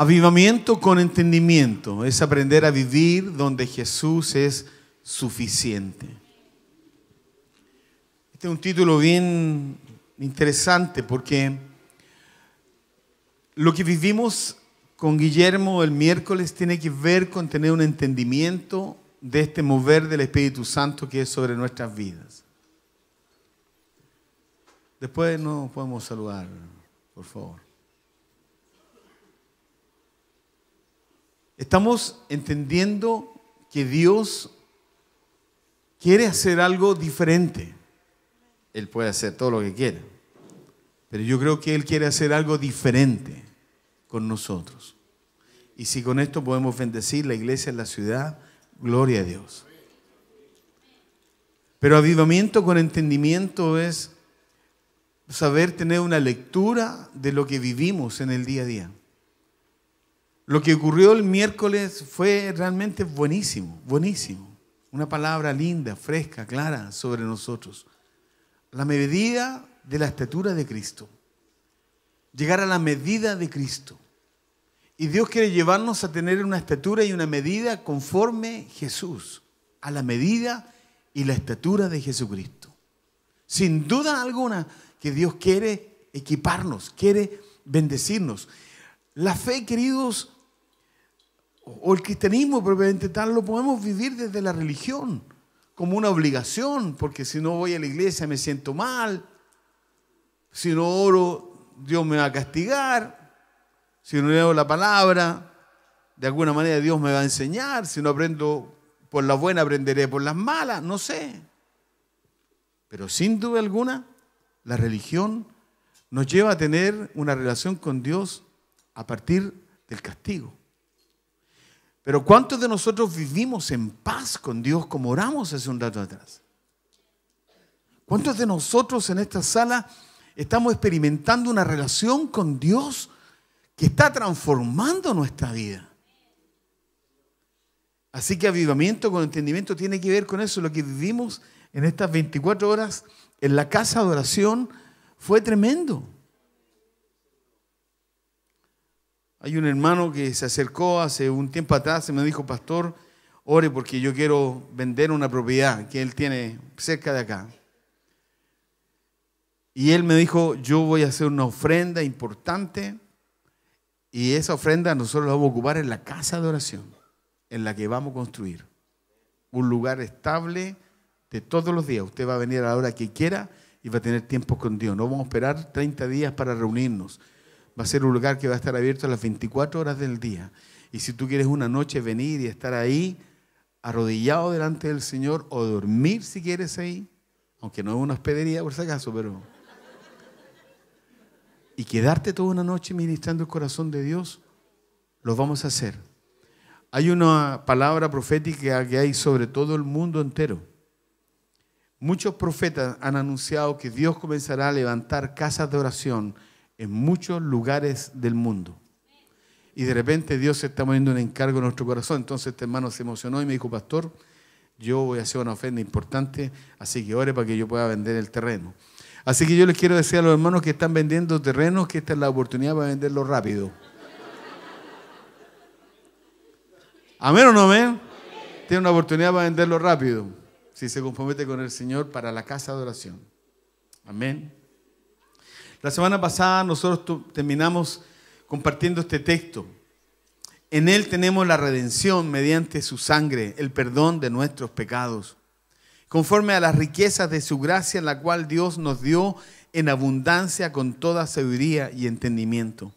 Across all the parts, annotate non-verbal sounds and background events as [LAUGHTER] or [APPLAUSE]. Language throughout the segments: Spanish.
Avivamiento con entendimiento es aprender a vivir donde Jesús es suficiente. Este es un título bien interesante porque lo que vivimos con Guillermo el miércoles tiene que ver con tener un entendimiento de este mover del Espíritu Santo que es sobre nuestras vidas. Después nos podemos saludar, por favor. Estamos entendiendo que Dios quiere hacer algo diferente. Él puede hacer todo lo que quiera, pero yo creo que Él quiere hacer algo diferente con nosotros. Y si con esto podemos bendecir la iglesia en la ciudad, gloria a Dios. Pero avivamiento con entendimiento es saber tener una lectura de lo que vivimos en el día a día. Lo que ocurrió el miércoles fue realmente buenísimo, buenísimo. Una palabra linda, fresca, clara sobre nosotros. La medida de la estatura de Cristo. Llegar a la medida de Cristo. Y Dios quiere llevarnos a tener una estatura y una medida conforme Jesús, a la medida y la estatura de Jesucristo. Sin duda alguna que Dios quiere equiparnos, quiere bendecirnos. La fe, queridos, o el cristianismo propiamente tal, lo podemos vivir desde la religión, como una obligación, porque si no voy a la iglesia me siento mal, si no oro, Dios me va a castigar, si no leo la palabra, de alguna manera Dios me va a enseñar, si no aprendo por las buenas, aprenderé por las malas, no sé. Pero sin duda alguna, la religión nos lleva a tener una relación con Dios a partir del castigo. Pero ¿cuántos de nosotros vivimos en paz con Dios como oramos hace un rato atrás? ¿Cuántos de nosotros en esta sala estamos experimentando una relación con Dios que está transformando nuestra vida? Así que avivamiento con entendimiento tiene que ver con eso. Lo que vivimos en estas 24 horas en la casa de oración fue tremendo. Hay un hermano que se acercó hace un tiempo atrás y me dijo, pastor, ore porque yo quiero vender una propiedad que él tiene cerca de acá. Y él me dijo, yo voy a hacer una ofrenda importante y esa ofrenda nosotros la vamos a ocupar en la casa de oración, en la que vamos a construir. Un lugar estable de todos los días. Usted va a venir a la hora que quiera y va a tener tiempo con Dios. No vamos a esperar 30 días para reunirnos. Va a ser un lugar que va a estar abierto a las 24 horas del día. Y si tú quieres una noche venir y estar ahí, arrodillado delante del Señor, o dormir si quieres ahí, aunque no es una hospedería por si acaso, pero... Y quedarte toda una noche ministrando el corazón de Dios, lo vamos a hacer. Hay una palabra profética que hay sobre todo el mundo entero. Muchos profetas han anunciado que Dios comenzará a levantar casas de oración en muchos lugares del mundo. Y de repente Dios se está poniendo un encargo en nuestro corazón. Entonces este hermano se emocionó y me dijo, pastor, yo voy a hacer una ofrenda importante, así que ore para que yo pueda vender el terreno. Así que yo les quiero decir a los hermanos que están vendiendo terrenos que esta es la oportunidad para venderlo rápido. ¿Amén o no amén? Tiene una oportunidad para venderlo rápido si se compromete con el Señor para la casa de oración. Amén. La semana pasada nosotros terminamos compartiendo este texto. En Él tenemos la redención mediante su sangre, el perdón de nuestros pecados, conforme a las riquezas de su gracia, la cual Dios nos dio en abundancia con toda sabiduría y entendimiento.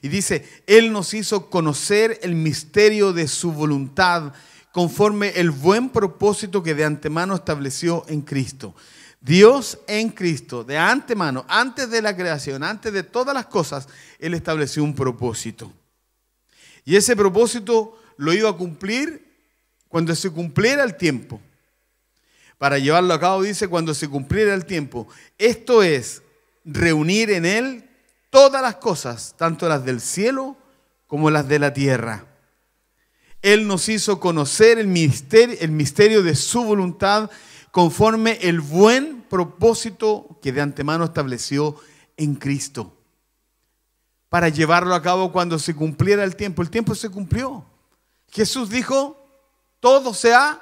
Y dice, Él nos hizo conocer el misterio de su voluntad, conforme el buen propósito que de antemano estableció en Cristo Dios en Cristo, de antemano, antes de la creación, antes de todas las cosas, Él estableció un propósito. Y ese propósito lo iba a cumplir cuando se cumpliera el tiempo. Para llevarlo a cabo dice cuando se cumpliera el tiempo. Esto es reunir en Él todas las cosas, tanto las del cielo como las de la tierra. Él nos hizo conocer el misterio, el misterio de su voluntad conforme el buen propósito que de antemano estableció en Cristo, para llevarlo a cabo cuando se cumpliera el tiempo. El tiempo se cumplió. Jesús dijo, todo se ha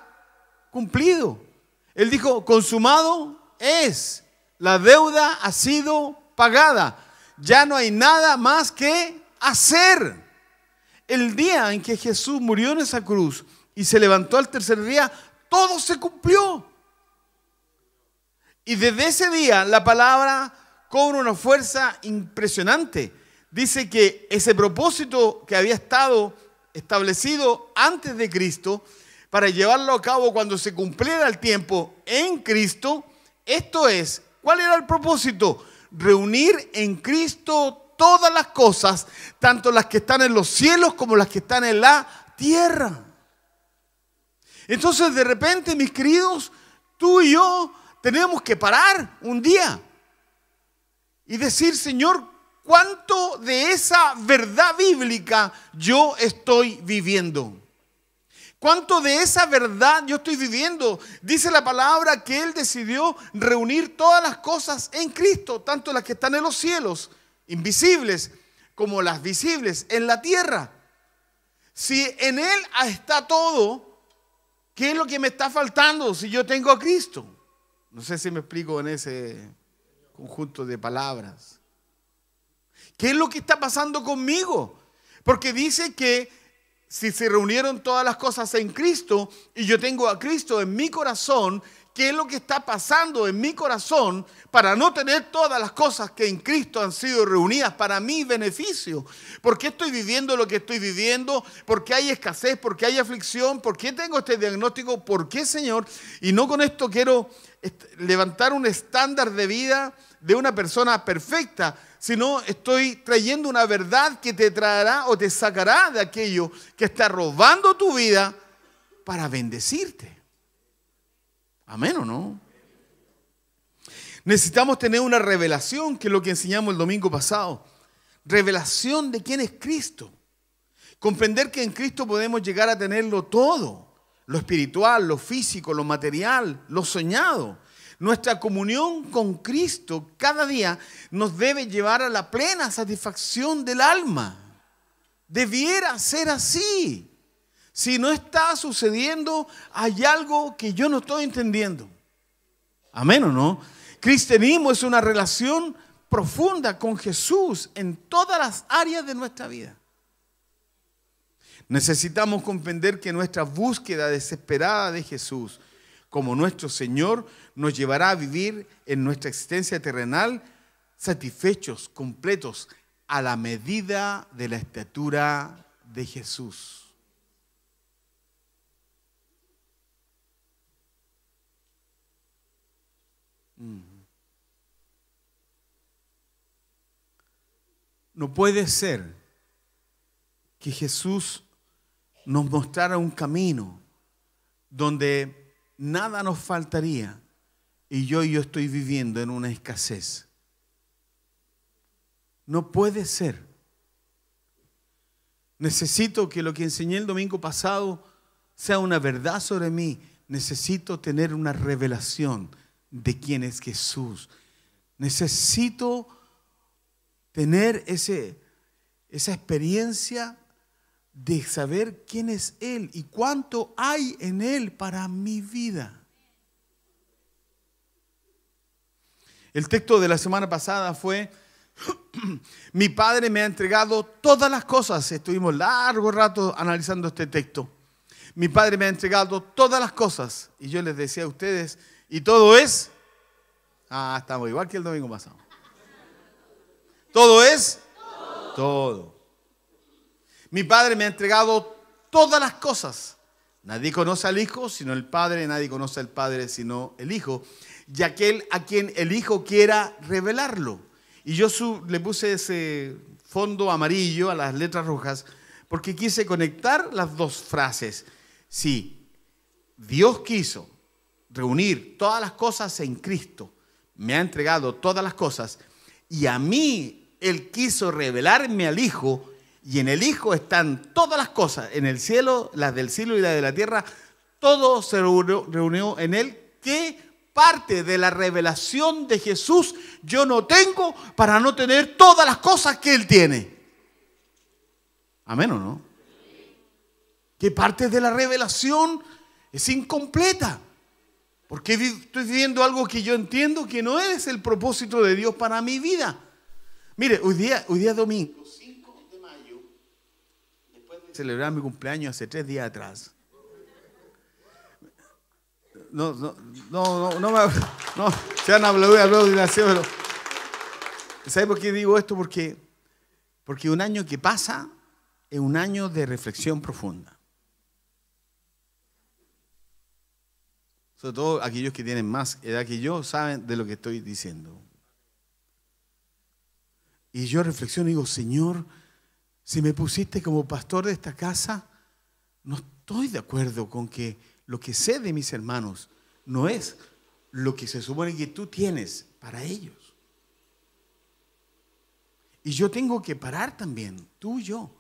cumplido. Él dijo, consumado es, la deuda ha sido pagada, ya no hay nada más que hacer. El día en que Jesús murió en esa cruz y se levantó al tercer día, todo se cumplió. Y desde ese día la palabra cobra una fuerza impresionante. Dice que ese propósito que había estado establecido antes de Cristo, para llevarlo a cabo cuando se cumpliera el tiempo en Cristo, esto es, ¿cuál era el propósito? Reunir en Cristo todas las cosas, tanto las que están en los cielos como las que están en la tierra. Entonces de repente, mis queridos, tú y yo tenemos que parar un día y decir, Señor, ¿cuánto de esa verdad bíblica yo estoy viviendo? ¿Cuánto de esa verdad yo estoy viviendo? Dice la palabra que Él decidió reunir todas las cosas en Cristo, tanto las que están en los cielos, invisibles, como las visibles, en la tierra. Si en Él está todo, ¿qué es lo que me está faltando si yo tengo a Cristo? No sé si me explico en ese conjunto de palabras. ¿Qué es lo que está pasando conmigo? Porque dice que si se reunieron todas las cosas en Cristo y yo tengo a Cristo en mi corazón, qué es lo que está pasando en mi corazón para no tener todas las cosas que en Cristo han sido reunidas para mi beneficio. ¿Por qué estoy viviendo lo que estoy viviendo? ¿Por qué hay escasez? ¿Por qué hay aflicción? ¿Por qué tengo este diagnóstico? ¿Por qué, Señor? Y no con esto quiero levantar un estándar de vida de una persona perfecta, sino estoy trayendo una verdad que te traerá o te sacará de aquello que está robando tu vida para bendecirte. Amén o no. Necesitamos tener una revelación, que es lo que enseñamos el domingo pasado. Revelación de quién es Cristo. Comprender que en Cristo podemos llegar a tenerlo todo. Lo espiritual, lo físico, lo material, lo soñado. Nuestra comunión con Cristo cada día nos debe llevar a la plena satisfacción del alma. Debiera ser así. Si no está sucediendo, hay algo que yo no estoy entendiendo. Amén o no. Cristianismo es una relación profunda con Jesús en todas las áreas de nuestra vida. Necesitamos comprender que nuestra búsqueda desesperada de Jesús como nuestro Señor nos llevará a vivir en nuestra existencia terrenal satisfechos, completos, a la medida de la estatura de Jesús. No puede ser que Jesús nos mostrara un camino donde nada nos faltaría y yo yo estoy viviendo en una escasez. No puede ser. Necesito que lo que enseñé el domingo pasado sea una verdad sobre mí. Necesito tener una revelación de quién es Jesús. Necesito tener ese, esa experiencia de saber quién es Él y cuánto hay en Él para mi vida. El texto de la semana pasada fue, [CLEARS THROAT] mi Padre me ha entregado todas las cosas. Estuvimos largo rato analizando este texto. Mi Padre me ha entregado todas las cosas. Y yo les decía a ustedes, y todo es... Ah, estamos igual que el domingo pasado. Todo es todo. Mi Padre me ha entregado todas las cosas. Nadie conoce al Hijo sino el Padre, nadie conoce al Padre sino el Hijo. Y aquel a quien el Hijo quiera revelarlo. Y yo le puse ese fondo amarillo a las letras rojas porque quise conectar las dos frases. Si Dios quiso reunir todas las cosas en Cristo, me ha entregado todas las cosas, y a mí él quiso revelarme al Hijo y en el Hijo están todas las cosas, en el cielo, las del cielo y las de la tierra, todo se reunió en Él. ¿Qué parte de la revelación de Jesús yo no tengo para no tener todas las cosas que Él tiene? Amén o no? ¿Qué parte de la revelación es incompleta? Porque estoy viviendo algo que yo entiendo que no es el propósito de Dios para mi vida. Mire, hoy día, hoy día domingo, 5 de mayo, después de celebrar mi cumpleaños hace tres días atrás. No, no, no, no, no, me, no se han de aplaudido, pero. ¿Saben por qué digo esto? Porque, porque un año que pasa es un año de reflexión profunda. Sobre todo aquellos que tienen más edad que yo saben de lo que estoy diciendo. Y yo reflexiono y digo, Señor, si me pusiste como pastor de esta casa, no estoy de acuerdo con que lo que sé de mis hermanos no es lo que se supone que tú tienes para ellos. Y yo tengo que parar también, tú y yo,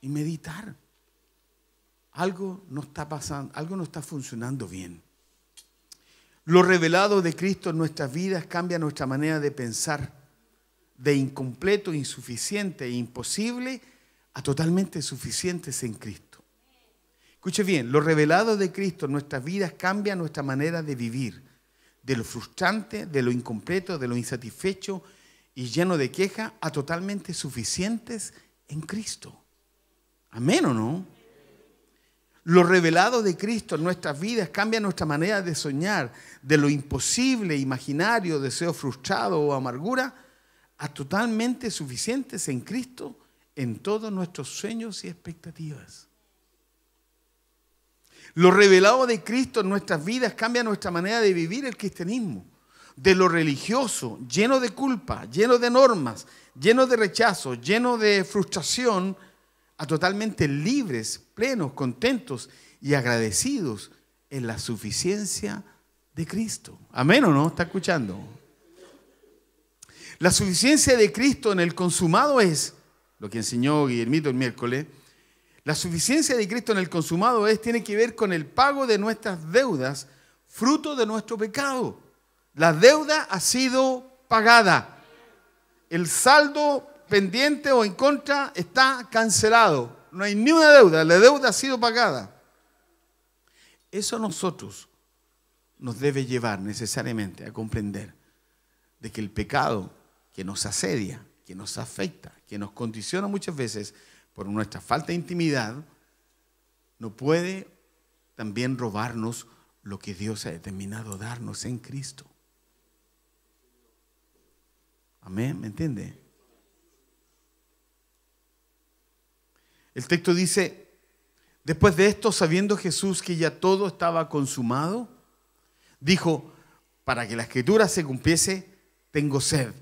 y meditar. Algo no está pasando, algo no está funcionando bien. Lo revelado de Cristo en nuestras vidas cambia nuestra manera de pensar de incompleto, insuficiente e imposible a totalmente suficientes en Cristo. Escuche bien, lo revelado de Cristo en nuestras vidas cambia nuestra manera de vivir, de lo frustrante, de lo incompleto, de lo insatisfecho y lleno de queja a totalmente suficientes en Cristo. Amén o no? Lo revelado de Cristo en nuestras vidas cambia nuestra manera de soñar, de lo imposible, imaginario, deseo frustrado o amargura a totalmente suficientes en Cristo en todos nuestros sueños y expectativas. Lo revelado de Cristo en nuestras vidas cambia nuestra manera de vivir el cristianismo. De lo religioso, lleno de culpa, lleno de normas, lleno de rechazo, lleno de frustración, a totalmente libres, plenos, contentos y agradecidos en la suficiencia de Cristo. Amén o no, está escuchando. La suficiencia de Cristo en el consumado es, lo que enseñó Guillermito el miércoles, la suficiencia de Cristo en el consumado es, tiene que ver con el pago de nuestras deudas, fruto de nuestro pecado. La deuda ha sido pagada. El saldo pendiente o en contra está cancelado. No hay ni una deuda, la deuda ha sido pagada. Eso a nosotros nos debe llevar necesariamente a comprender de que el pecado que nos asedia, que nos afecta, que nos condiciona muchas veces por nuestra falta de intimidad, no puede también robarnos lo que Dios ha determinado darnos en Cristo. Amén, ¿me entiende? El texto dice, después de esto, sabiendo Jesús que ya todo estaba consumado, dijo, para que la escritura se cumpliese, tengo sed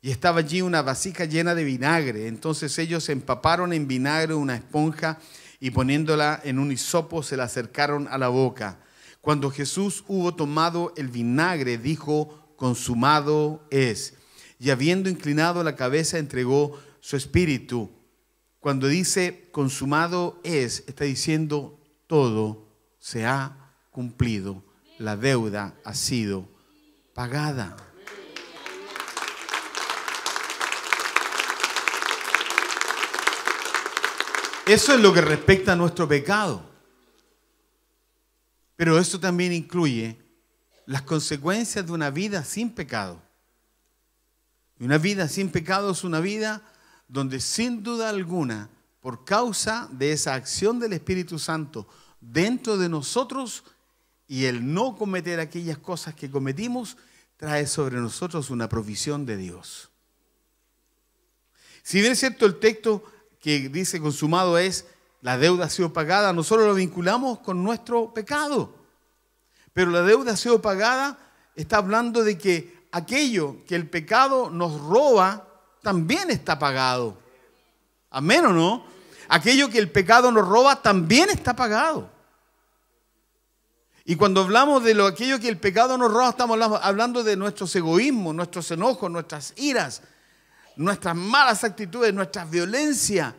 y estaba allí una vasija llena de vinagre. Entonces ellos empaparon en vinagre una esponja y poniéndola en un hisopo se la acercaron a la boca. Cuando Jesús hubo tomado el vinagre, dijo, consumado es. Y habiendo inclinado la cabeza, entregó su espíritu. Cuando dice, consumado es, está diciendo, todo se ha cumplido. La deuda ha sido pagada. Eso es lo que respecta a nuestro pecado. Pero eso también incluye las consecuencias de una vida sin pecado. Una vida sin pecado es una vida donde sin duda alguna, por causa de esa acción del Espíritu Santo dentro de nosotros y el no cometer aquellas cosas que cometimos, trae sobre nosotros una provisión de Dios. Si bien es cierto el texto que dice consumado es, la deuda ha sido pagada, nosotros lo vinculamos con nuestro pecado. Pero la deuda ha sido pagada está hablando de que aquello que el pecado nos roba también está pagado. Amén o no? Aquello que el pecado nos roba también está pagado. Y cuando hablamos de lo, aquello que el pecado nos roba, estamos hablando de nuestros egoísmos, nuestros enojos, nuestras iras, nuestras malas actitudes, nuestra violencia,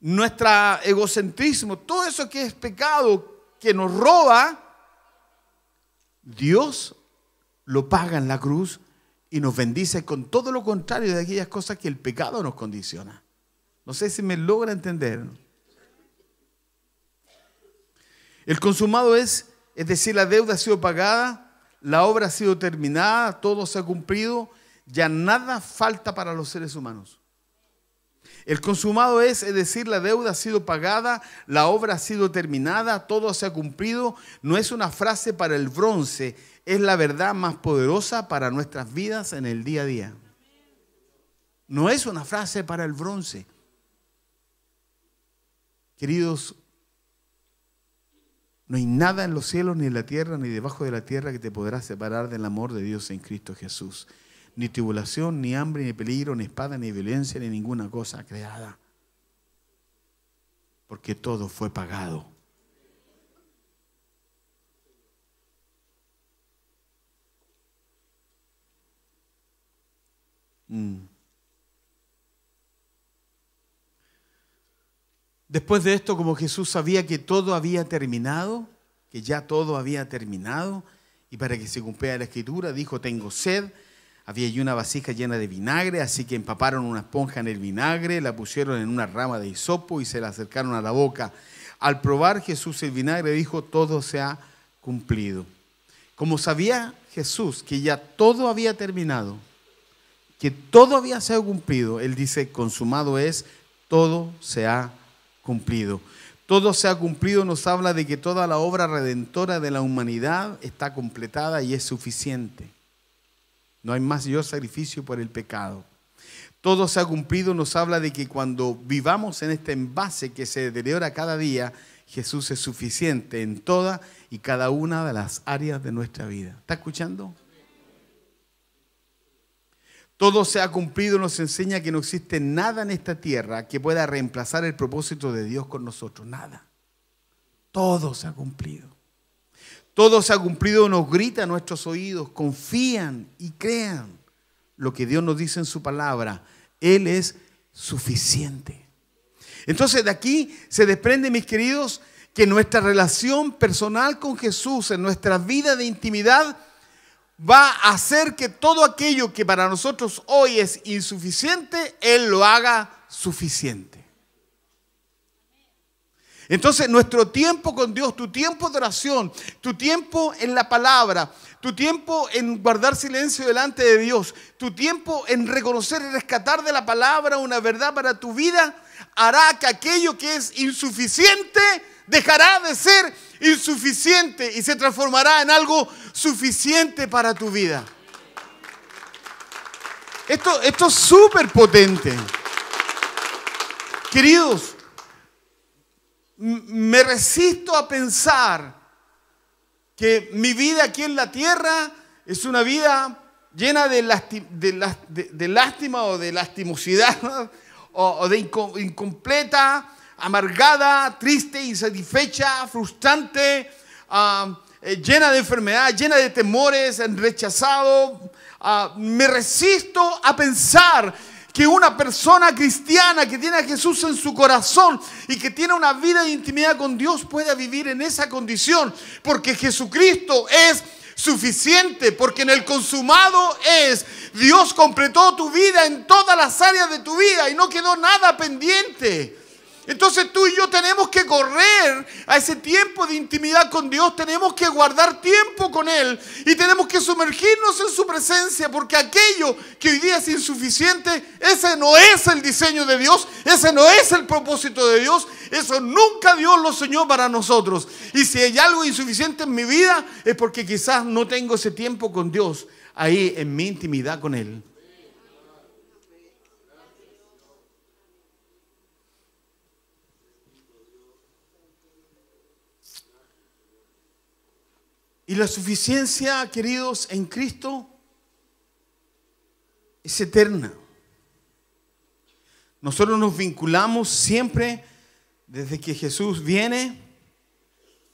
nuestro egocentrismo, todo eso que es pecado, que nos roba, Dios lo paga en la cruz y nos bendice con todo lo contrario de aquellas cosas que el pecado nos condiciona. No sé si me logra entender. El consumado es, es decir, la deuda ha sido pagada, la obra ha sido terminada, todo se ha cumplido, ya nada falta para los seres humanos. El consumado es, es decir, la deuda ha sido pagada, la obra ha sido terminada, todo se ha cumplido. No es una frase para el bronce, es la verdad más poderosa para nuestras vidas en el día a día. No es una frase para el bronce. Queridos, no hay nada en los cielos, ni en la tierra, ni debajo de la tierra que te podrá separar del amor de Dios en Cristo Jesús ni tribulación, ni hambre, ni peligro, ni espada, ni violencia, ni ninguna cosa creada. Porque todo fue pagado. Mm. Después de esto, como Jesús sabía que todo había terminado, que ya todo había terminado, y para que se cumpla la escritura, dijo, tengo sed, había allí una vasija llena de vinagre, así que empaparon una esponja en el vinagre, la pusieron en una rama de hisopo y se la acercaron a la boca. Al probar Jesús el vinagre dijo, todo se ha cumplido. Como sabía Jesús que ya todo había terminado, que todo había sido cumplido, él dice, consumado es, todo se ha cumplido. Todo se ha cumplido nos habla de que toda la obra redentora de la humanidad está completada y es suficiente. No hay yo sacrificio por el pecado. Todo se ha cumplido nos habla de que cuando vivamos en este envase que se deteriora cada día, Jesús es suficiente en toda y cada una de las áreas de nuestra vida. ¿Está escuchando? Todo se ha cumplido, nos enseña que no existe nada en esta tierra que pueda reemplazar el propósito de Dios con nosotros. Nada. Todo se ha cumplido. Todo se ha cumplido, nos grita a nuestros oídos, confían y crean lo que Dios nos dice en su palabra. Él es suficiente. Entonces de aquí se desprende, mis queridos, que nuestra relación personal con Jesús, en nuestra vida de intimidad, va a hacer que todo aquello que para nosotros hoy es insuficiente, Él lo haga suficiente. Entonces nuestro tiempo con Dios, tu tiempo de oración, tu tiempo en la palabra, tu tiempo en guardar silencio delante de Dios, tu tiempo en reconocer y rescatar de la palabra una verdad para tu vida, hará que aquello que es insuficiente dejará de ser insuficiente y se transformará en algo suficiente para tu vida. Esto, esto es súper potente. Queridos, me resisto a pensar que mi vida aquí en la tierra es una vida llena de, lástima o de lastimosidad [LAUGHS] o, de incompleta, amargada, triste, insatisfecha, frustrante, ah, eh, llena de enfermedad, llena de temores, rechazado. Ah, me resisto a pensar que una persona cristiana que tiene a Jesús en su corazón y que tiene una vida de intimidad con Dios pueda vivir en esa condición, porque Jesucristo es suficiente, porque en el consumado es, Dios completó tu vida en todas las áreas de tu vida y no quedó nada pendiente. Entonces tú y yo tenemos que correr a ese tiempo de intimidad con Dios, tenemos que guardar tiempo con Él y tenemos que sumergirnos en su presencia porque aquello que hoy día es insuficiente, ese no es el diseño de Dios, ese no es el propósito de Dios, eso nunca Dios lo soñó para nosotros. Y si hay algo insuficiente en mi vida es porque quizás no tengo ese tiempo con Dios ahí en mi intimidad con Él. Y la suficiencia, queridos, en Cristo es eterna. Nosotros nos vinculamos siempre desde que Jesús viene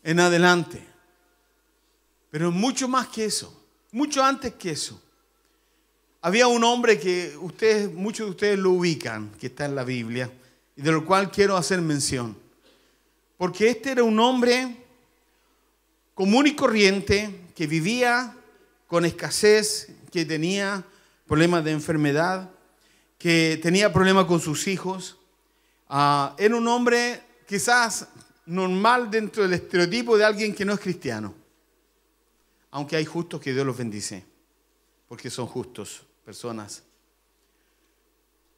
en adelante. Pero mucho más que eso, mucho antes que eso. Había un hombre que ustedes, muchos de ustedes lo ubican, que está en la Biblia, y de lo cual quiero hacer mención. Porque este era un hombre común y corriente que vivía con escasez, que tenía problemas de enfermedad, que tenía problemas con sus hijos. Ah, era un hombre quizás normal dentro del estereotipo de alguien que no es cristiano. Aunque hay justos que Dios los bendice, porque son justos personas.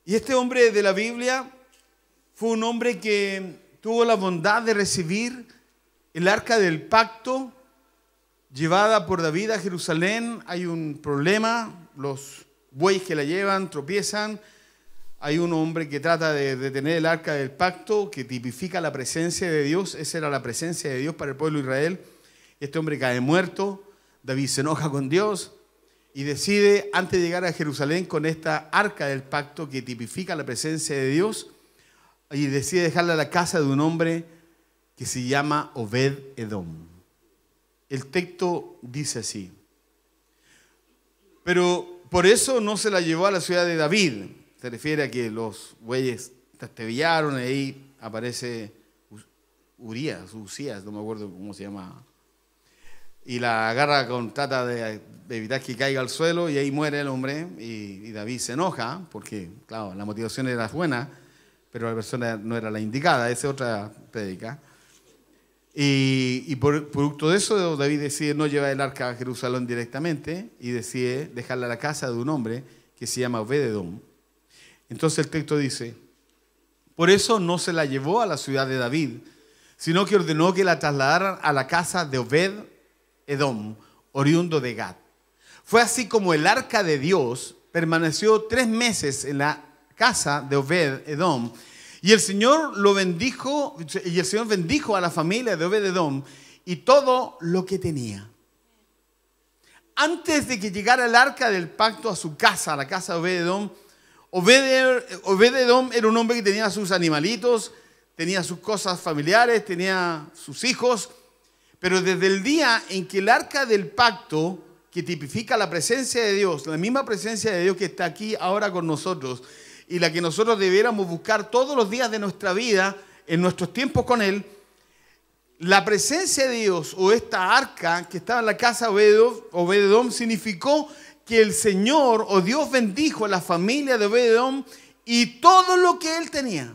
Y este hombre de la Biblia fue un hombre que tuvo la bondad de recibir el arca del pacto llevada por David a Jerusalén, hay un problema, los bueyes que la llevan tropiezan, hay un hombre que trata de detener el arca del pacto, que tipifica la presencia de Dios, esa era la presencia de Dios para el pueblo de Israel, este hombre cae muerto, David se enoja con Dios y decide, antes de llegar a Jerusalén con esta arca del pacto que tipifica la presencia de Dios, y decide dejarla a la casa de un hombre que se llama Obed Edom. El texto dice así. Pero por eso no se la llevó a la ciudad de David. Se refiere a que los bueyes y ahí aparece Urias, Usías, no me acuerdo cómo se llama. Y la agarra con trata de, evitar que caiga al suelo y ahí muere el hombre. Y, David se enoja porque, claro, la motivación era buena, pero la persona no era la indicada, esa otra predica. Y, por, producto de eso, David decide no llevar el arca a Jerusalén directamente y decide dejarla a la casa de un hombre que se llama Obed Edom. Entonces el texto dice, por eso no se la llevó a la ciudad de David, sino que ordenó que la trasladaran a la casa de Obed Edom, oriundo de Gad. Fue así como el arca de Dios permaneció tres meses en la casa de Obed Edom, y el Señor lo bendijo, y el Señor bendijo a la familia de Obededón y todo lo que tenía. Antes de que llegara el arca del pacto a su casa, a la casa de Obededón, Obededón era un hombre que tenía sus animalitos, tenía sus cosas familiares, tenía sus hijos, pero desde el día en que el arca del pacto, que tipifica la presencia de Dios, la misma presencia de Dios que está aquí ahora con nosotros, y la que nosotros debiéramos buscar todos los días de nuestra vida, en nuestros tiempos con Él, la presencia de Dios o esta arca que estaba en la casa de Obededom significó que el Señor o Dios bendijo a la familia de Obededom y todo lo que él tenía.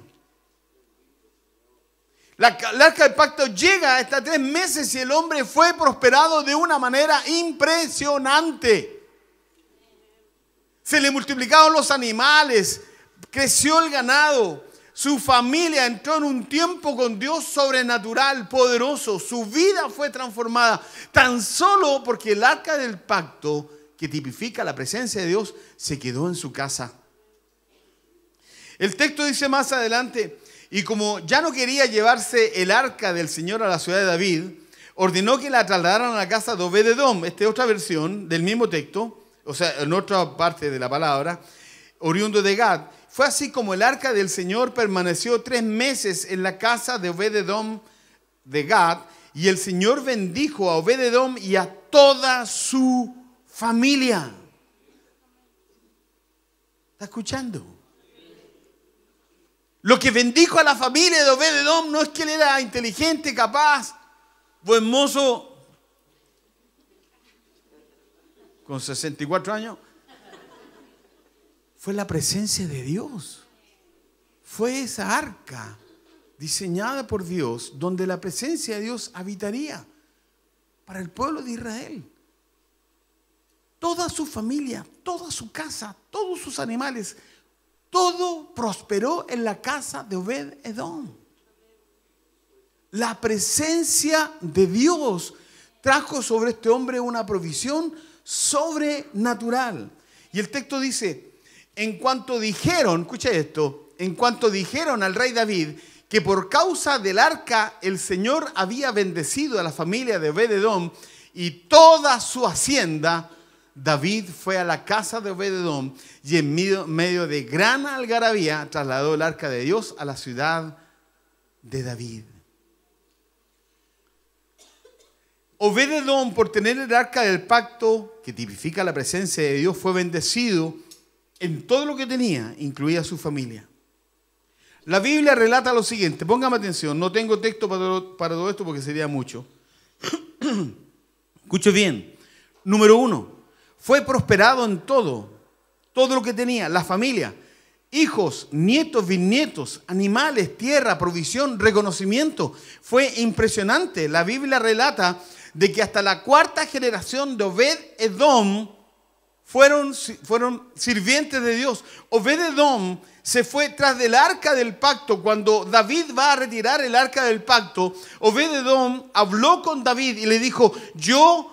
La, arca del pacto llega hasta tres meses y el hombre fue prosperado de una manera impresionante. Se le multiplicaron los animales, creció el ganado, su familia entró en un tiempo con Dios sobrenatural, poderoso, su vida fue transformada, tan solo porque el arca del pacto, que tipifica la presencia de Dios, se quedó en su casa. El texto dice más adelante, y como ya no quería llevarse el arca del Señor a la ciudad de David, ordenó que la trasladaran a la casa de Obededom. Esta es otra versión del mismo texto, o sea, en otra parte de la palabra, oriundo de Gad. Fue así como el arca del Señor permaneció tres meses en la casa de Obededom de Gad, y el Señor bendijo a Obededom y a toda su familia. ¿Está escuchando? Lo que bendijo a la familia de Obededom no es que él era inteligente, capaz, buen mozo, con 64 años fue la presencia de Dios. Fue esa arca diseñada por Dios donde la presencia de Dios habitaría para el pueblo de Israel. Toda su familia, toda su casa, todos sus animales, todo prosperó en la casa de Obed Edom. La presencia de Dios trajo sobre este hombre una provisión sobrenatural. Y el texto dice, en cuanto dijeron, escucha esto, en cuanto dijeron al rey David que por causa del arca el Señor había bendecido a la familia de Obededón y toda su hacienda, David fue a la casa de Obededón y en medio de gran algarabía trasladó el arca de Dios a la ciudad de David. Obededón por tener el arca del pacto, que tipifica la presencia de Dios, fue bendecido en todo lo que tenía, incluida su familia. La Biblia relata lo siguiente, póngame atención, no tengo texto para, para todo esto porque sería mucho. [CLEARS THROAT] Escuche bien. Número uno, fue prosperado en todo, todo lo que tenía, la familia, hijos, nietos, bisnietos, animales, tierra, provisión, reconocimiento. Fue impresionante. La Biblia relata de que hasta la cuarta generación de Obed Edom, fueron, fueron sirvientes de Dios. Obededom se fue tras del arca del pacto. Cuando David va a retirar el arca del pacto, Obededom habló con David y le dijo, yo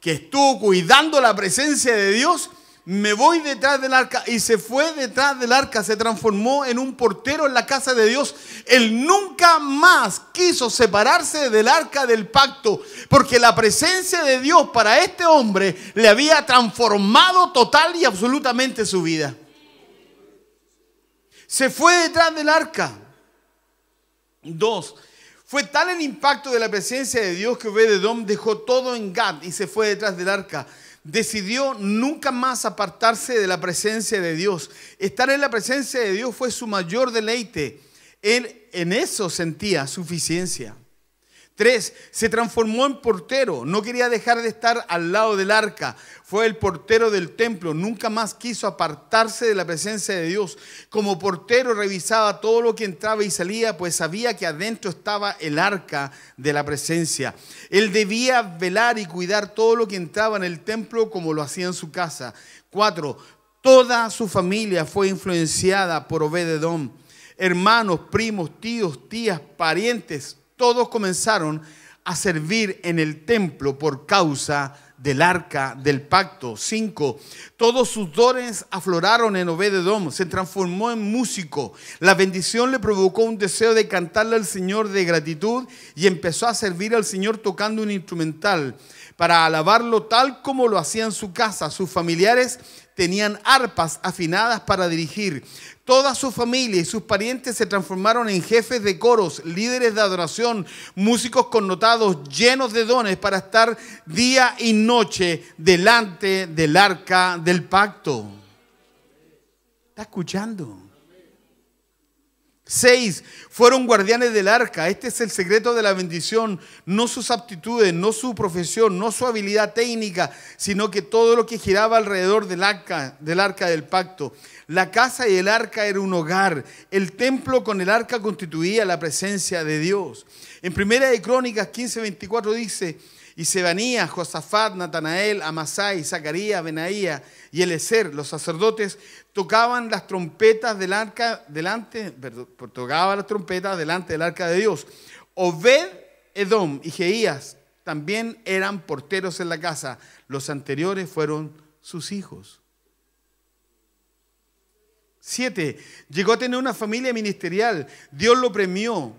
que estuvo cuidando la presencia de Dios, me voy detrás del arca y se fue detrás del arca, se transformó en un portero en la casa de Dios. Él nunca más quiso separarse del arca del pacto, porque la presencia de Dios para este hombre le había transformado total y absolutamente su vida. Se fue detrás del arca. Dos, fue tal el impacto de la presencia de Dios que Obededom dejó todo en gat y se fue detrás del arca decidió nunca más apartarse de la presencia de Dios. Estar en la presencia de Dios fue su mayor deleite. Él en eso sentía suficiencia. Tres, se transformó en portero. No quería dejar de estar al lado del arca. Fue el portero del templo. Nunca más quiso apartarse de la presencia de Dios. Como portero revisaba todo lo que entraba y salía, pues sabía que adentro estaba el arca de la presencia. Él debía velar y cuidar todo lo que entraba en el templo como lo hacía en su casa. Cuatro, toda su familia fue influenciada por Obededón. Hermanos, primos, tíos, tías, parientes, todos comenzaron a servir en el templo por causa del arca del pacto. 5. Todos sus dones afloraron en Obededom, se transformó en músico. La bendición le provocó un deseo de cantarle al Señor de gratitud y empezó a servir al Señor tocando un instrumental para alabarlo tal como lo hacía en su casa. Sus familiares tenían arpas afinadas para dirigir. Toda su familia y sus parientes se transformaron en jefes de coros, líderes de adoración, músicos connotados, llenos de dones para estar día y noche delante del arca del pacto. ¿Está escuchando? Seis, fueron guardianes del arca. Este es el secreto de la bendición. No sus aptitudes, no su profesión, no su habilidad técnica, sino que todo lo que giraba alrededor del arca, del arca del pacto. La casa y el arca era un hogar. El templo con el arca constituía la presencia de Dios. En Primera de Crónicas 15.24 dice, y Sebanías, Josafat, Natanael, Amasai, Zacarías, Benaía y Elezer, los sacerdotes, tocaban las trompetas del arca delante, las delante del arca de Dios. Obed, Edom y Geías también eran porteros en la casa. Los anteriores fueron sus hijos. 7. Llegó a tener una familia ministerial. Dios lo premió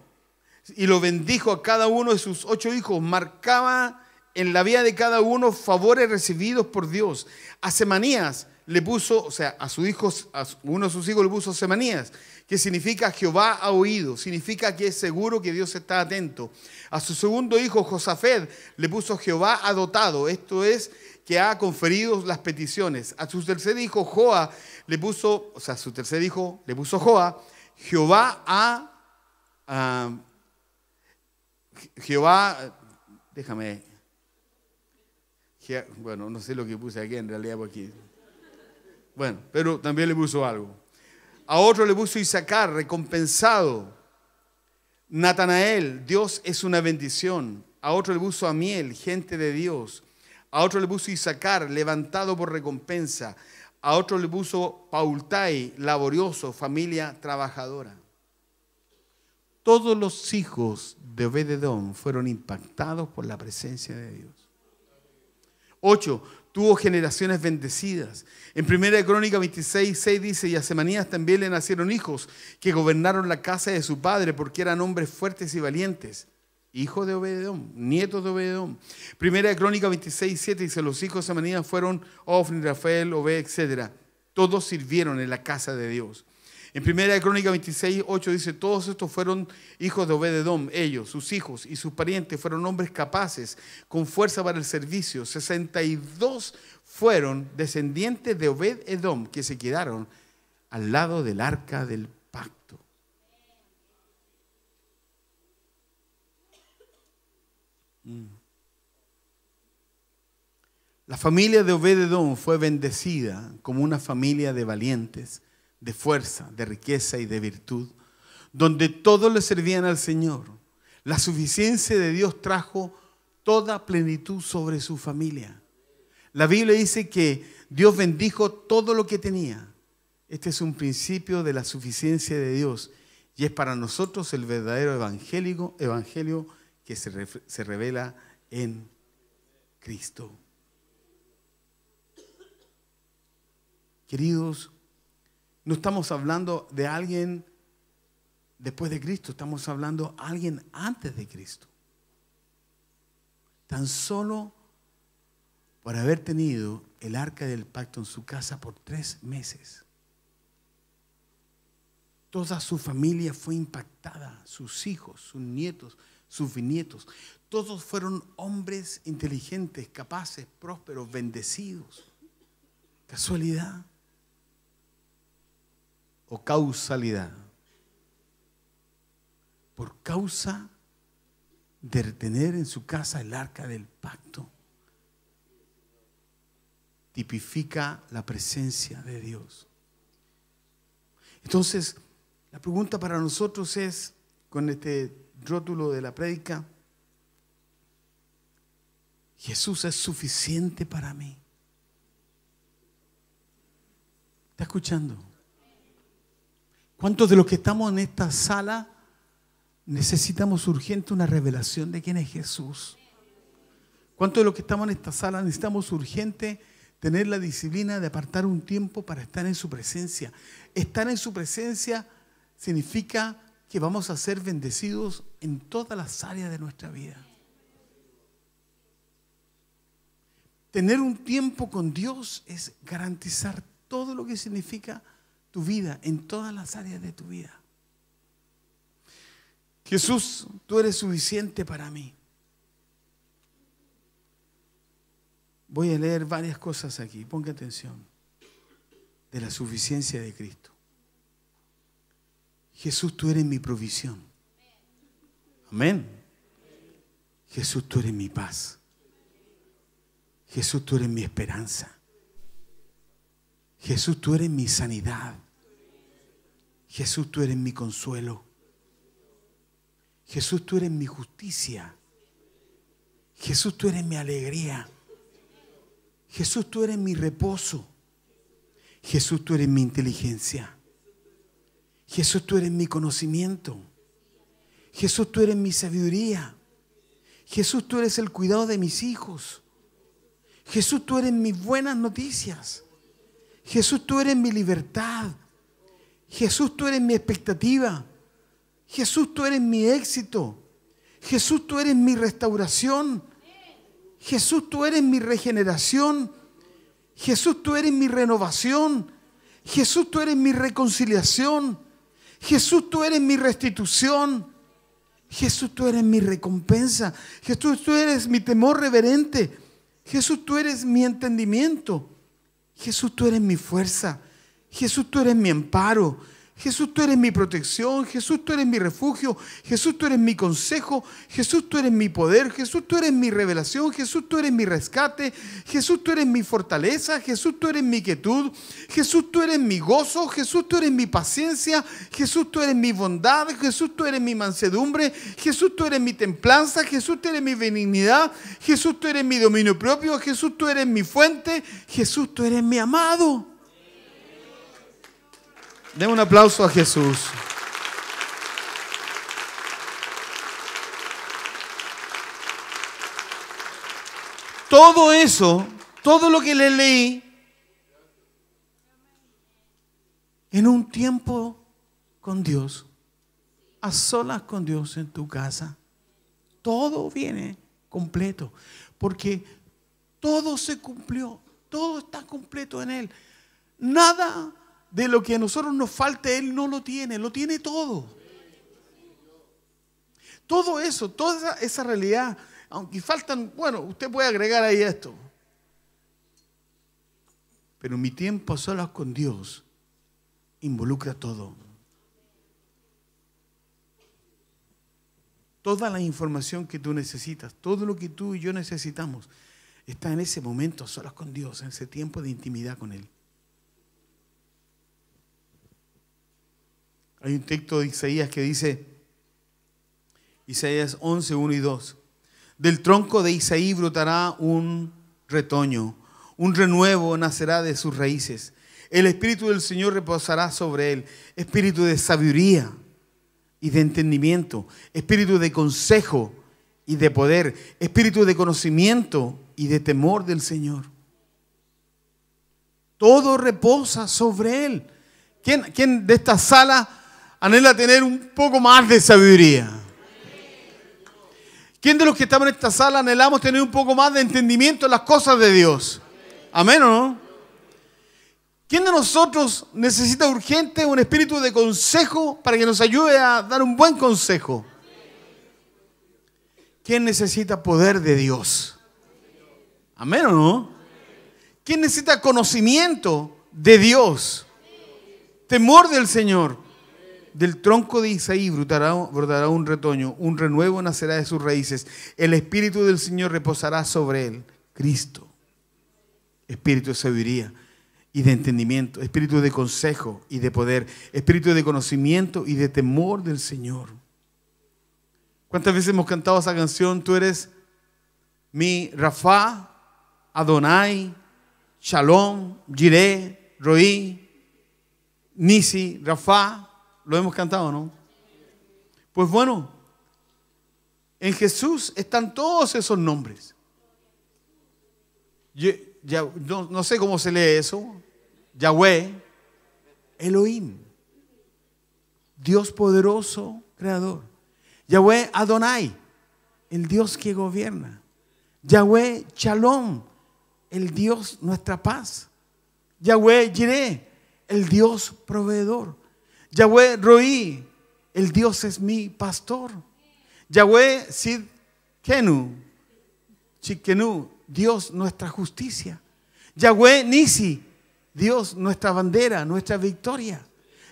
y lo bendijo a cada uno de sus ocho hijos. Marcaba en la vida de cada uno favores recibidos por Dios. A Semanías le puso, o sea, a su hijo, a uno de sus hijos le puso Semanías, que significa Jehová ha oído, significa que es seguro que Dios está atento. A su segundo hijo, Josafed, le puso Jehová ha dotado, esto es que ha conferido las peticiones. A su tercer hijo, Joa, le puso, o sea, a su tercer hijo le puso Joa, Jehová ha, ah, Jehová, déjame bueno, no sé lo que puse aquí en realidad aquí. Bueno, pero también le puso algo. A otro le puso Isaacar, recompensado. Natanael, Dios es una bendición. A otro le puso Amiel, gente de Dios. A otro le puso Isaacar, levantado por recompensa. A otro le puso Paultai, laborioso, familia trabajadora. Todos los hijos de Obededón fueron impactados por la presencia de Dios. 8. Tuvo generaciones bendecidas. En Primera Crónica 26, 6 dice, y a Semanías también le nacieron hijos que gobernaron la casa de su padre porque eran hombres fuertes y valientes. Hijos de Obedón, nietos de Obedón. Primera Crónica 26, 7 dice, los hijos de Semanías fueron Ofni, Rafael, Obed, etc. Todos sirvieron en la casa de Dios. En primera Crónica 26, 8 dice, todos estos fueron hijos de Obededom, ellos, sus hijos y sus parientes fueron hombres capaces, con fuerza para el servicio. 62 fueron descendientes de Obed-Edom que se quedaron al lado del arca del pacto. Mm. La familia de Obed Edom fue bendecida como una familia de valientes de fuerza, de riqueza y de virtud, donde todos le servían al Señor. La suficiencia de Dios trajo toda plenitud sobre su familia. La Biblia dice que Dios bendijo todo lo que tenía. Este es un principio de la suficiencia de Dios y es para nosotros el verdadero evangélico, evangelio que se revela en Cristo. Queridos, no estamos hablando de alguien después de Cristo, estamos hablando de alguien antes de Cristo. Tan solo por haber tenido el arca del pacto en su casa por tres meses. Toda su familia fue impactada, sus hijos, sus nietos, sus bisnietos. Todos fueron hombres inteligentes, capaces, prósperos, bendecidos. Casualidad o causalidad. Por causa de retener en su casa el arca del pacto. Tipifica la presencia de Dios. Entonces, la pregunta para nosotros es, con este rótulo de la prédica, Jesús es suficiente para mí. ¿Está escuchando? ¿Cuántos de los que estamos en esta sala necesitamos urgente una revelación de quién es Jesús? ¿Cuántos de los que estamos en esta sala necesitamos urgente tener la disciplina de apartar un tiempo para estar en su presencia? Estar en su presencia significa que vamos a ser bendecidos en todas las áreas de nuestra vida. Tener un tiempo con Dios es garantizar todo lo que significa tu vida, en todas las áreas de tu vida. Jesús, tú eres suficiente para mí. Voy a leer varias cosas aquí, ponga atención, de la suficiencia de Cristo. Jesús, tú eres mi provisión. Amén. Jesús, tú eres mi paz. Jesús, tú eres mi esperanza. Jesús, tú eres mi sanidad. Jesús, tú eres mi consuelo. Jesús, tú eres mi justicia. Jesús, tú eres mi alegría. Jesús, tú eres mi reposo. Jesús, tú eres mi inteligencia. Jesús, tú eres mi conocimiento. Jesús, tú eres mi sabiduría. Jesús, tú eres el cuidado de mis hijos. Jesús, tú eres mis buenas noticias. Jesús, tú eres mi libertad. Jesús, tú eres mi expectativa. Jesús, tú eres mi éxito. Jesús, tú eres mi restauración. Jesús, tú eres mi regeneración. Jesús, tú eres mi renovación. Jesús, tú eres mi reconciliación. Jesús, tú eres mi restitución. Jesús, tú eres mi recompensa. Jesús, tú eres mi temor reverente. Jesús, tú eres mi entendimiento. Jesús, tú eres mi fuerza. Jesús, tú eres mi amparo. Jesús, tú eres mi protección. Jesús, tú eres mi refugio. Jesús, tú eres mi consejo. Jesús, tú eres mi poder. Jesús, tú eres mi revelación. Jesús, tú eres mi rescate. Jesús, tú eres mi fortaleza. Jesús, tú eres mi quietud. Jesús, tú eres mi gozo. Jesús, tú eres mi paciencia. Jesús, tú eres mi bondad. Jesús, tú eres mi mansedumbre. Jesús, tú eres mi templanza. Jesús, tú eres mi benignidad. Jesús, tú eres mi dominio propio. Jesús, tú eres mi fuente. Jesús, tú eres mi amado. Den un aplauso a Jesús. Todo eso, todo lo que le leí, en un tiempo con Dios, a solas con Dios en tu casa, todo viene completo, porque todo se cumplió, todo está completo en Él. Nada de lo que a nosotros nos falte, Él no lo tiene, lo tiene todo. Todo eso, toda esa realidad, aunque faltan, bueno, usted puede agregar ahí esto. Pero mi tiempo a solas con Dios involucra todo. Toda la información que tú necesitas, todo lo que tú y yo necesitamos, está en ese momento a solas con Dios, en ese tiempo de intimidad con Él. Hay un texto de Isaías que dice, Isaías 11, 1 y 2, del tronco de Isaí brotará un retoño, un renuevo nacerá de sus raíces. El Espíritu del Señor reposará sobre él, espíritu de sabiduría y de entendimiento, espíritu de consejo y de poder, espíritu de conocimiento y de temor del Señor. Todo reposa sobre él. quién de esta sala Anhela tener un poco más de sabiduría. ¿Quién de los que estamos en esta sala anhelamos tener un poco más de entendimiento de las cosas de Dios? Amén, ¿o ¿no? ¿Quién de nosotros necesita urgente un espíritu de consejo para que nos ayude a dar un buen consejo? ¿Quién necesita poder de Dios? Amén, ¿o ¿no? ¿Quién necesita conocimiento de Dios? Temor del Señor. Del tronco de Isaí brotará, un retoño, un renuevo nacerá de sus raíces. El Espíritu del Señor reposará sobre él. Cristo. Espíritu de sabiduría y de entendimiento, espíritu de consejo y de poder, espíritu de conocimiento y de temor del Señor. ¿Cuántas veces hemos cantado esa canción? Tú eres mi Rafa, Adonai, Shalom, Jireh, Roí, Nisi, Rafa, lo hemos cantado, ¿no? Pues bueno, en Jesús están todos esos nombres. no, sé cómo se lee eso. Yahweh, Elohim, Dios poderoso, creador. Yahweh Adonai, el Dios que gobierna. Yahweh Shalom, el Dios nuestra paz. Yahweh Yireh, el Dios proveedor. Yahweh Roí, el Dios es mi pastor. Yahweh Sid Kenu, Dios nuestra justicia. Yahweh Nisi, Dios nuestra bandera, nuestra victoria.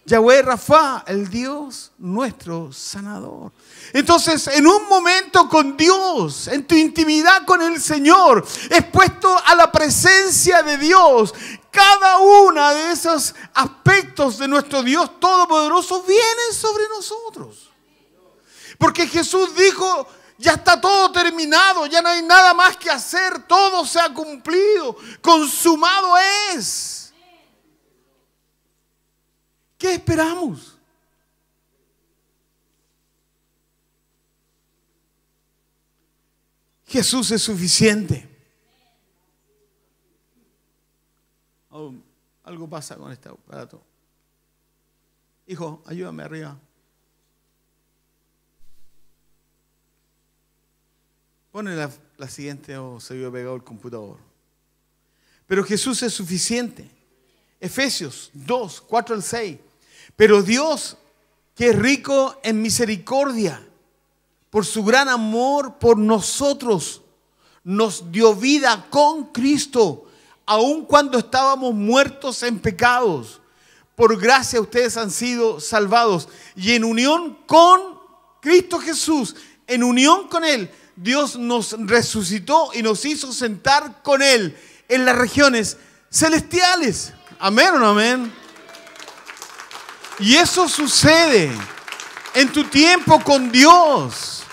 Yahweh Rafa, el Dios nuestro sanador. Entonces, en un momento con Dios, en tu intimidad con el Señor, expuesto a la presencia de Dios, cada uno de esos aspectos de nuestro Dios Todopoderoso vienen sobre nosotros. Porque Jesús dijo, ya está todo terminado, ya no hay nada más que hacer, todo se ha cumplido, consumado es. ¿Qué esperamos? Jesús es suficiente. Oh, algo pasa con este aparato. Hijo, ayúdame arriba. Pone la, siguiente o oh, se vio pegado el computador. Pero Jesús es suficiente. Efesios 2, 4 al 6. Pero Dios, que es rico en misericordia, por su gran amor por nosotros, nos dio vida con Cristo, aun cuando estábamos muertos en pecados. Por gracia ustedes han sido salvados. Y en unión con Cristo Jesús, en unión con Él, Dios nos resucitó y nos hizo sentar con Él en las regiones celestiales. Amén o no amén. Y eso sucede en tu tiempo con Dios.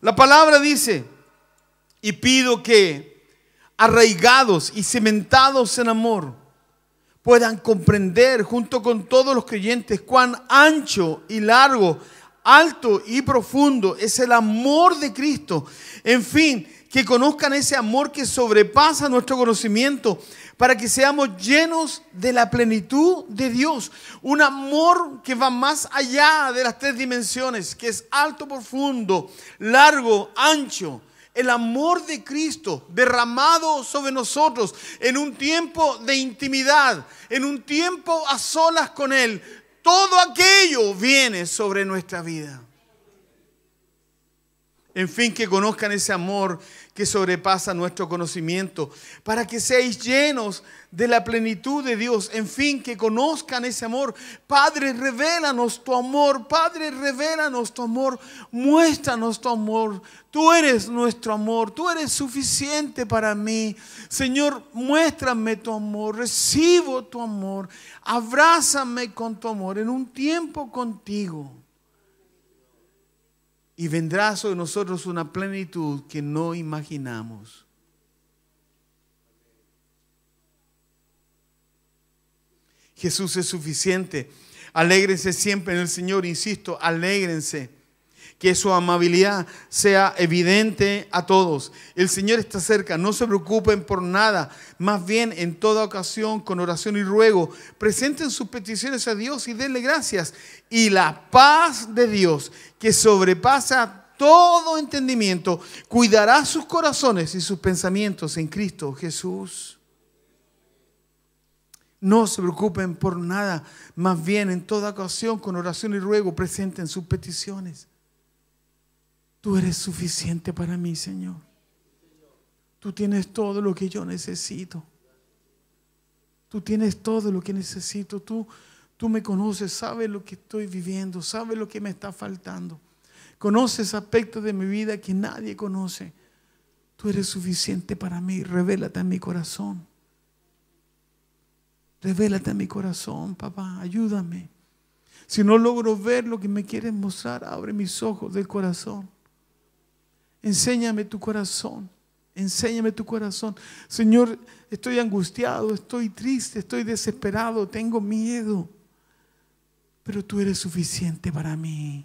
La palabra dice, y pido que arraigados y cementados en amor, puedan comprender junto con todos los creyentes cuán ancho y largo, alto y profundo es el amor de Cristo. En fin, que conozcan ese amor que sobrepasa nuestro conocimiento para que seamos llenos de la plenitud de Dios. Un amor que va más allá de las tres dimensiones, que es alto, profundo, largo, ancho. El amor de Cristo derramado sobre nosotros en un tiempo de intimidad, en un tiempo a solas con Él. Todo aquello viene sobre nuestra vida. En fin, que conozcan ese amor que sobrepasa nuestro conocimiento, para que seáis llenos de la plenitud de Dios. En fin, que conozcan ese amor. Padre, revélanos tu amor. Padre, revélanos tu amor. Muéstranos tu amor. Tú eres nuestro amor. Tú eres suficiente para mí. Señor, muéstrame tu amor. Recibo tu amor. Abrázame con tu amor en un tiempo contigo y vendrá sobre nosotros una plenitud que no imaginamos. Jesús es suficiente. Alégrense siempre en el Señor, insisto, alégrense que su amabilidad sea evidente a todos. El Señor está cerca, no se preocupen por nada, más bien en toda ocasión, con oración y ruego, presenten sus peticiones a Dios y denle gracias. Y la paz de Dios, que sobrepasa todo entendimiento, cuidará sus corazones y sus pensamientos en Cristo Jesús. No se preocupen por nada, más bien en toda ocasión, con oración y ruego, presenten sus peticiones. Tú eres suficiente para mí, Señor. Tú tienes todo lo que yo necesito. Tú tienes todo lo que necesito. Tú, tú me conoces, sabes lo que estoy viviendo, sabes lo que me está faltando. Conoces aspectos de mi vida que nadie conoce. Tú eres suficiente para mí. Revélate en mi corazón. Revélate en mi corazón, papá. Ayúdame. Si no logro ver lo que me quieres mostrar, abre mis ojos del corazón. Enséñame tu corazón. Enséñame tu corazón. Señor, estoy angustiado, estoy triste, estoy desesperado, tengo miedo. Pero tú eres suficiente para mí.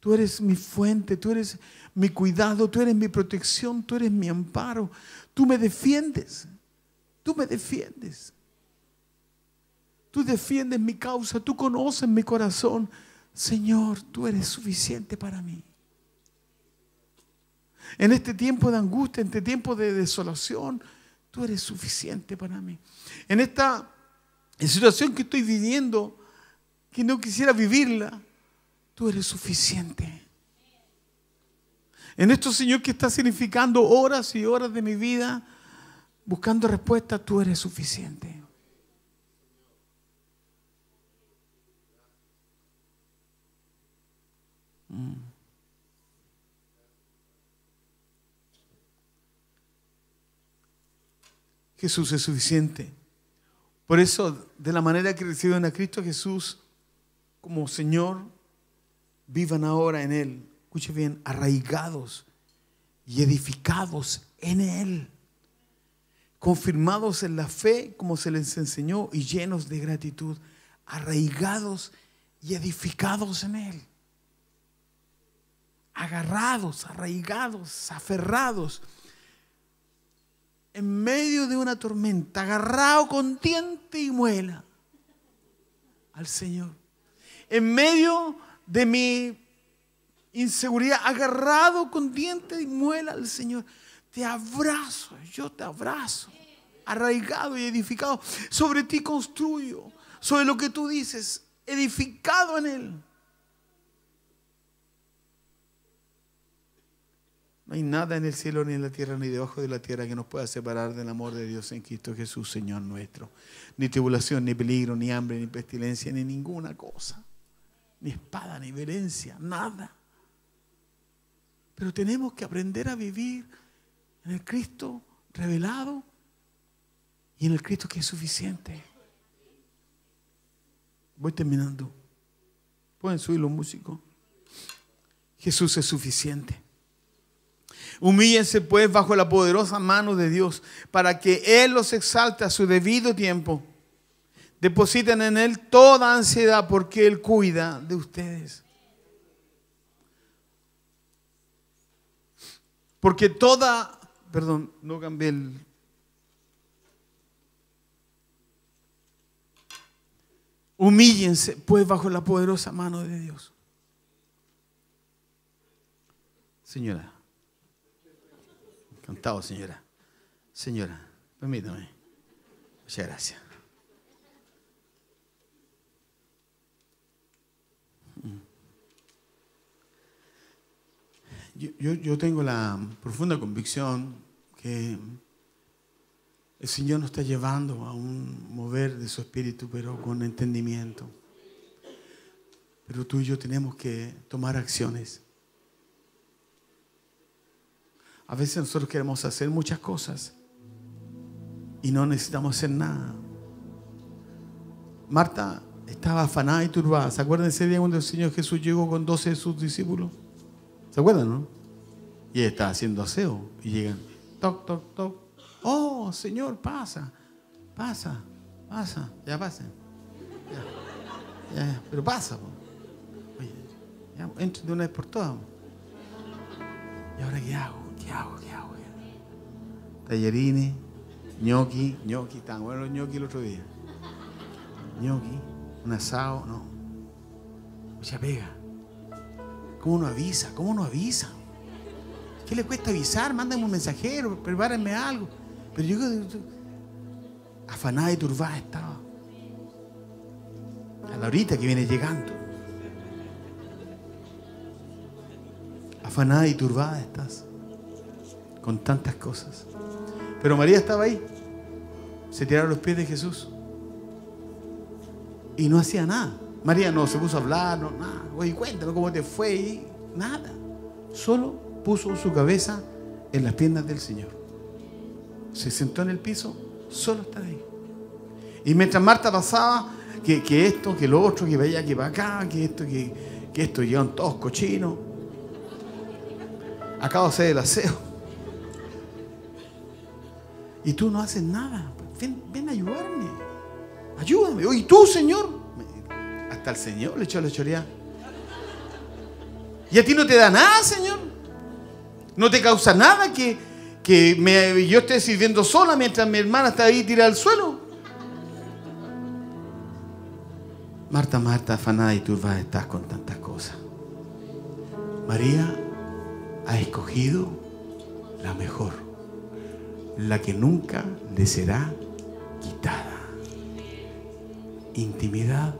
Tú eres mi fuente, tú eres mi cuidado, tú eres mi protección, tú eres mi amparo. Tú me defiendes. Tú me defiendes. Tú defiendes mi causa, tú conoces mi corazón. Señor, tú eres suficiente para mí. En este tiempo de angustia, en este tiempo de desolación, tú eres suficiente para mí. En esta situación que estoy viviendo, que no quisiera vivirla, tú eres suficiente. En esto, Señor, que está significando horas y horas de mi vida, buscando respuesta, tú eres suficiente. Mm. Jesús es suficiente. Por eso, de la manera que reciben a Cristo Jesús como Señor, vivan ahora en Él. Escuche bien, arraigados y edificados en Él. Confirmados en la fe como se les enseñó y llenos de gratitud. Arraigados y edificados en Él. Agarrados, arraigados, aferrados en medio de una tormenta, agarrado con diente y muela al Señor. En medio de mi inseguridad, agarrado con diente y muela al Señor. Te abrazo, yo te abrazo, arraigado y edificado. Sobre ti construyo, sobre lo que tú dices, edificado en Él. No hay nada en el cielo, ni en la tierra, ni debajo de la tierra que nos pueda separar del amor de Dios en Cristo Jesús, Señor nuestro. Ni tribulación, ni peligro, ni hambre, ni pestilencia, ni ninguna cosa. Ni espada, ni violencia, nada. Pero tenemos que aprender a vivir en el Cristo revelado y en el Cristo que es suficiente. Voy terminando. Pueden subir los músicos. Jesús es suficiente. Humíllense pues bajo la poderosa mano de Dios para que Él los exalte a su debido tiempo. Depositen en Él toda ansiedad porque Él cuida de ustedes. Porque toda, perdón, no cambié el... Humíllense pues bajo la poderosa mano de Dios. Señora. Encantado, señora. Señora, permítame. Muchas gracias. Mm. Yo, yo, tengo la profunda convicción que el Señor nos está llevando a un mover de su espíritu, pero con entendimiento. Pero tú y yo tenemos que tomar acciones. A veces nosotros queremos hacer muchas cosas y no necesitamos hacer nada. Marta estaba afanada y turbada. ¿Se acuerdan ese día cuando el Señor Jesús llegó con 12 de sus discípulos? ¿Se acuerdan, no? Y está estaba haciendo aseo y llegan, toc, toc, toc. Oh, Señor, pasa, pasa, pasa, ya pasen. pero pasa, oye, de una vez por todas. ¿Y ahora qué hago? ¿Qué hago? ¿Qué hago? Tallerines, ñoqui, ñoqui, tan buenos los ñoqui el otro día. Ñoqui, un asado, no. Mucha pega. ¿Cómo no avisa? ¿Cómo no avisa? ¿Qué le cuesta avisar? Mándame un mensajero, prepárenme algo. Pero yo, yo afanada y turbada estaba. A la horita que viene llegando. Afanada y turbada estás con tantas cosas. Pero María estaba ahí, se tiraron los pies de Jesús y no hacía nada. María no se puso a hablar, no, nada. Oye, cuéntame cómo te fue y nada. Solo puso su cabeza en las piernas del Señor. Se sentó en el piso, solo estaba ahí. Y mientras Marta pasaba, que, esto, que lo otro, que vaya, que va acá, que esto, que, que esto, llevan todos cochinos. Acabo de hacer el aseo y tú no haces nada. Ven, a ayudarme. Ayúdame. Y tú, Señor. Hasta el Señor le echó la choría. Y a ti no te da nada, Señor. No te causa nada que, yo esté sirviendo sola mientras mi hermana está ahí tirada al suelo. Marta, Marta, afanada y turbada, estás con tantas cosas. María ha escogido la mejor la que nunca le será quitada. Intimidad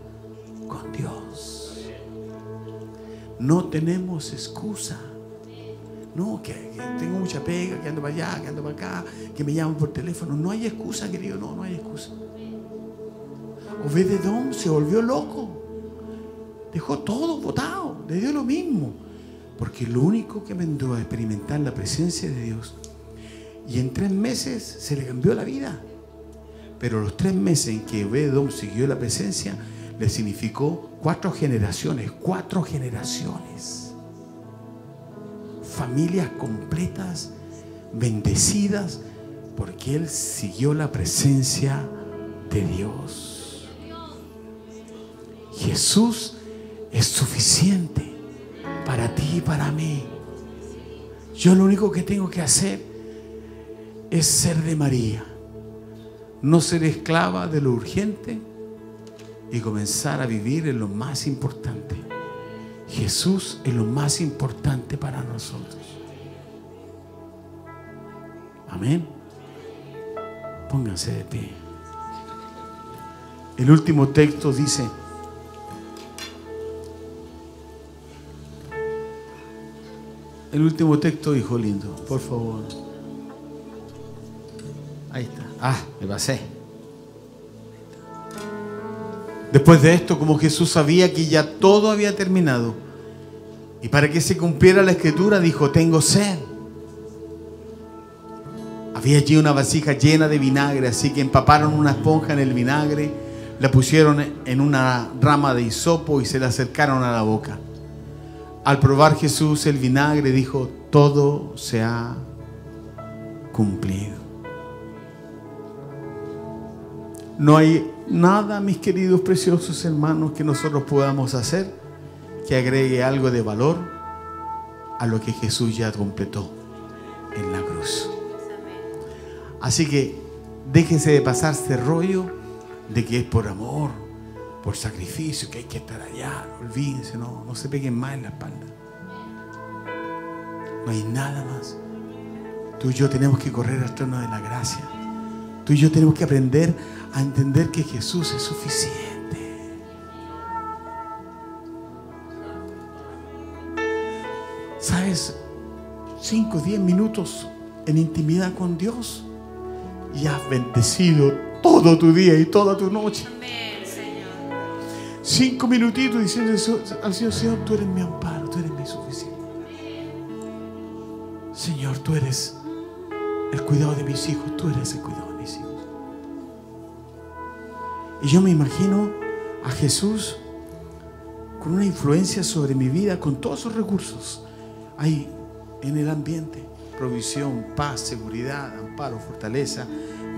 con Dios. No tenemos excusa. No, que, tengo mucha pega, que ando para allá, que ando para acá, que me llaman por teléfono. No hay excusa, querido, no, no hay excusa. Obededón se volvió loco. Dejó todo votado, le dio lo mismo. Porque lo único que me a experimentar la presencia de Dios y en tres meses se le cambió la vida. Pero los tres meses en que Bedom siguió la presencia, le significó cuatro generaciones, cuatro generaciones. Familias completas, bendecidas, porque él siguió la presencia de Dios. Jesús es suficiente para ti y para mí. Yo lo único que tengo que hacer es ser de María, no ser esclava de lo urgente y comenzar a vivir en lo más importante. Jesús es lo más importante para nosotros. Amén. Pónganse de pie. El último texto dice, el último texto, hijo lindo, por favor. Ahí está. Ah, me pasé. Después de esto, como Jesús sabía que ya todo había terminado, y para que se cumpliera la escritura, dijo, tengo sed. Había allí una vasija llena de vinagre, así que empaparon una esponja en el vinagre, la pusieron en una rama de hisopo y se la acercaron a la boca. Al probar Jesús el vinagre, dijo, todo se ha cumplido. No hay nada, mis queridos preciosos hermanos, que nosotros podamos hacer que agregue algo de valor a lo que Jesús ya completó en la cruz. Así que déjese de pasar este rollo de que es por amor, por sacrificio, que hay que estar allá. Olvídense, no, no se peguen más en la espalda. No hay nada más. Tú y yo tenemos que correr al trono de la gracia. Tú y yo tenemos que aprender a entender que Jesús es suficiente. ¿Sabes? 5, diez minutos en intimidad con Dios y has bendecido todo tu día y toda tu noche. Cinco minutitos diciendo al Señor, Señor, tú eres mi amparo, tú eres mi suficiente. Señor, tú eres el cuidado de mis hijos, tú eres el cuidado. Y yo me imagino a Jesús con una influencia sobre mi vida, con todos sus recursos ahí en el ambiente. Provisión, paz, seguridad, amparo, fortaleza,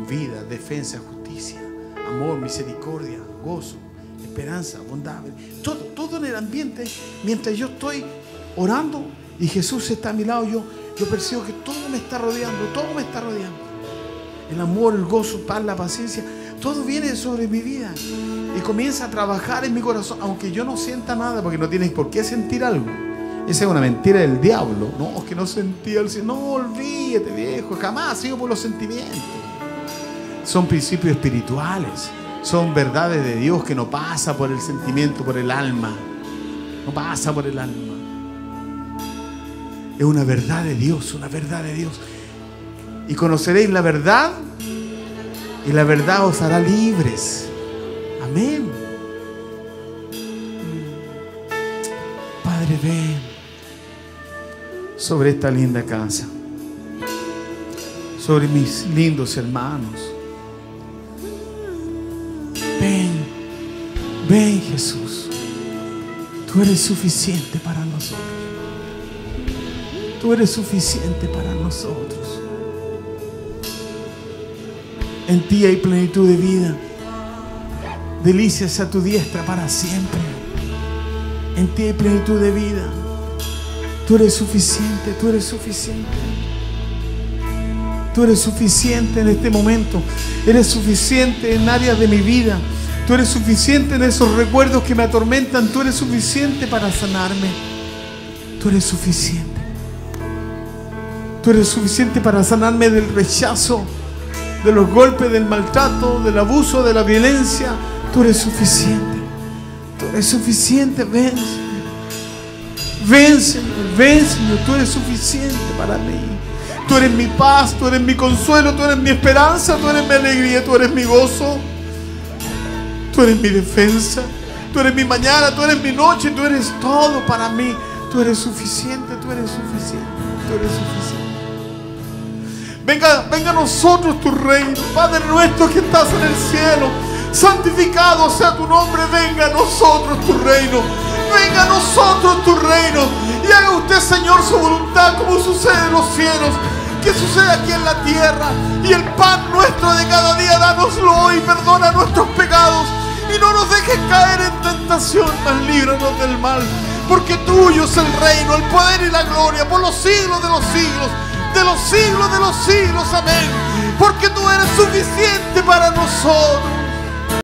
vida, defensa, justicia, amor, misericordia, gozo, esperanza, bondad. Todo, todo en el ambiente, mientras yo estoy orando y Jesús está a mi lado, yo, yo percibo que todo me está rodeando, todo me está rodeando. El amor, el gozo, paz, la paciencia, todo viene sobre mi vida y comienza a trabajar en mi corazón, aunque yo no sienta nada, porque no tienes por qué sentir algo. Esa es una mentira del diablo. No, es que no sentía el No, olvídate, viejo. Jamás sigo por los sentimientos. Son principios espirituales. Son verdades de Dios que no pasa por el sentimiento, por el alma. No pasa por el alma. Es una verdad de Dios, una verdad de Dios. Y conoceréis la verdad y la verdad os hará libres. Amén. Padre, ven sobre esta linda casa, sobre mis lindos hermanos. Ven, ven Jesús, tú eres suficiente para nosotros. Tú eres suficiente para nosotros. En ti hay plenitud de vida. Delicias a tu diestra para siempre. En ti hay plenitud de vida. Tú eres suficiente, tú eres suficiente. Tú eres suficiente en este momento. Eres suficiente en áreas de mi vida. Tú eres suficiente en esos recuerdos que me atormentan. Tú eres suficiente para sanarme. Tú eres suficiente. Tú eres suficiente para sanarme del rechazo de los golpes, del maltrato, del abuso, de la violencia. Tú eres suficiente. Tú eres suficiente. Ven, Señor. Ven, Tú eres suficiente para mí. Tú eres mi paz, tú eres mi consuelo, tú eres mi esperanza, tú eres mi alegría, tú eres mi gozo. Tú eres mi defensa, tú eres mi mañana, tú eres mi noche, tú eres todo para mí. Tú eres suficiente, tú eres suficiente, tú eres suficiente. Venga, a nosotros tu reino. Padre nuestro que estás en el cielo. Santificado sea tu nombre. Venga a nosotros tu reino. Venga a nosotros tu reino. Y haga usted, Señor, su voluntad como sucede en los cielos. Que sucede aquí en la tierra. Y el pan nuestro de cada día, danoslo hoy. Perdona nuestros pecados. Y no nos dejes caer en tentación, mas líbranos del mal. Porque tuyo es el reino, el poder y la gloria por los siglos de los siglos de los siglos de los siglos. Amén. Porque tú eres suficiente para nosotros.